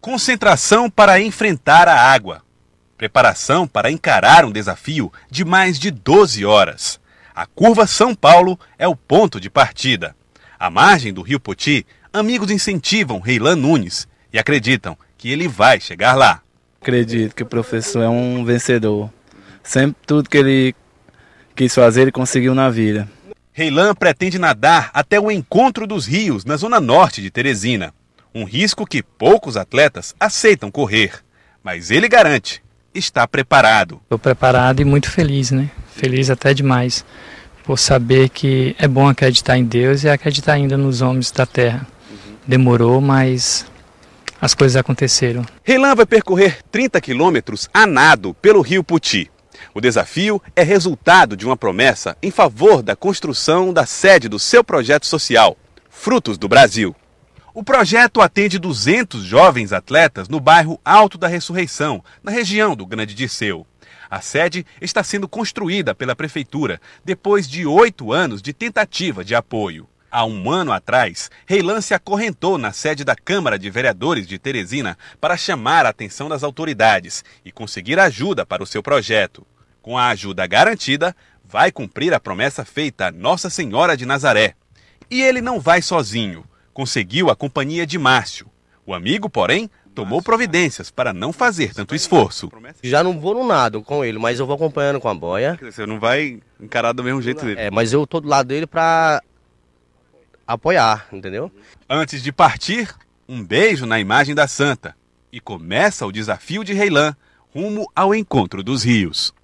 Concentração para enfrentar a água. Preparação para encarar um desafio de mais de 12 horas. A curva São Paulo é o ponto de partida. À margem do Rio Poti, amigos incentivam Reilan Nunes e acreditam que ele vai chegar lá. Acredito que o professor é um vencedor. Sempre tudo que ele quis fazer, ele conseguiu na vida. Reilan pretende nadar até o encontro dos rios, na zona norte de Teresina. Um risco que poucos atletas aceitam correr, mas ele garante, está preparado. Estou preparado e muito feliz, né? Feliz até demais por saber que é bom acreditar em Deus e acreditar ainda nos homens da terra. Demorou, mas as coisas aconteceram. Reilan vai percorrer 30 quilômetros a nado pelo rio Puti. O desafio é resultado de uma promessa em favor da construção da sede do seu projeto social, Frutos do Brasil. O projeto atende 200 jovens atletas no bairro Alto da Ressurreição, na região do Grande Disseu. A sede está sendo construída pela Prefeitura depois de oito anos de tentativa de apoio. Há um ano atrás, Reilan se acorrentou na sede da Câmara de Vereadores de Teresina para chamar a atenção das autoridades e conseguir ajuda para o seu projeto. Com a ajuda garantida, vai cumprir a promessa feita a Nossa Senhora de Nazaré. E ele não vai sozinho conseguiu a companhia de Márcio. O amigo, porém, tomou providências para não fazer tanto esforço. Já não vou no nada com ele, mas eu vou acompanhando com a boia. Você não vai encarar do mesmo jeito dele. É, mas eu tô do lado dele para apoiar, entendeu? Antes de partir, um beijo na imagem da santa e começa o desafio de Reilan rumo ao encontro dos rios.